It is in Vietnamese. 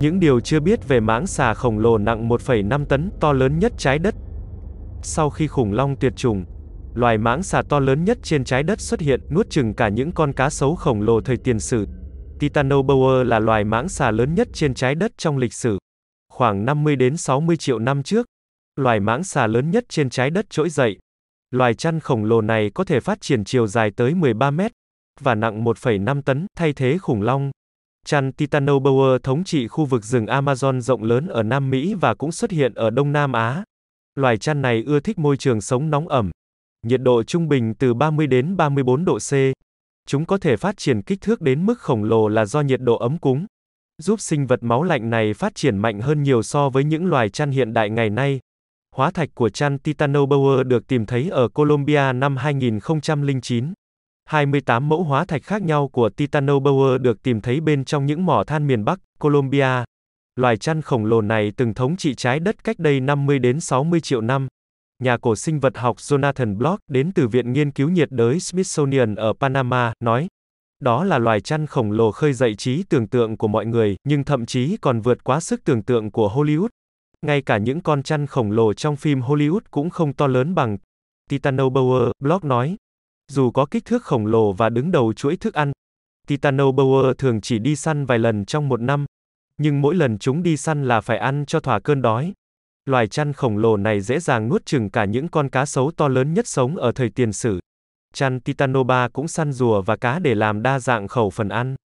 Những điều chưa biết về mãng xà khổng lồ nặng 1,5 tấn, to lớn nhất trái đất. Sau khi khủng long tuyệt chủng, loài mãng xà to lớn nhất trên trái đất xuất hiện, nuốt chừng cả những con cá sấu khổng lồ thời tiền sử. Titanoboa là loài mãng xà lớn nhất trên trái đất trong lịch sử. Khoảng 50 đến 60 triệu năm trước, loài mãng xà lớn nhất trên trái đất trỗi dậy. Loài chăn khổng lồ này có thể phát triển chiều dài tới 13 mét và nặng 1,5 tấn, thay thế khủng long. Chăn Titanoboa thống trị khu vực rừng Amazon rộng lớn ở Nam Mỹ và cũng xuất hiện ở Đông Nam Á. Loài chăn này ưa thích môi trường sống nóng ẩm. Nhiệt độ trung bình từ 30 đến 34 độ C. Chúng có thể phát triển kích thước đến mức khổng lồ là do nhiệt độ ấm cúng, giúp sinh vật máu lạnh này phát triển mạnh hơn nhiều so với những loài chăn hiện đại ngày nay. Hóa thạch của chăn Titanoboa được tìm thấy ở Colombia năm 2009. 28 mẫu hóa thạch khác nhau của Titanoboa được tìm thấy bên trong những mỏ than miền Bắc, Colombia. Loài chăn khổng lồ này từng thống trị trái đất cách đây 50 đến 60 triệu năm. Nhà cổ sinh vật học Jonathan Block đến từ Viện Nghiên cứu nhiệt đới Smithsonian ở Panama, nói. Đó là loài chăn khổng lồ khơi dậy trí tưởng tượng của mọi người, nhưng thậm chí còn vượt quá sức tưởng tượng của Hollywood. Ngay cả những con chăn khổng lồ trong phim Hollywood cũng không to lớn bằng Titanoboa", Block nói. Dù có kích thước khổng lồ và đứng đầu chuỗi thức ăn, Titanoboa thường chỉ đi săn vài lần trong một năm, nhưng mỗi lần chúng đi săn là phải ăn cho thỏa cơn đói. Loài chăn khổng lồ này dễ dàng nuốt chừng cả những con cá sấu to lớn nhất sống ở thời tiền sử. Chăn Titanoba cũng săn rùa và cá để làm đa dạng khẩu phần ăn.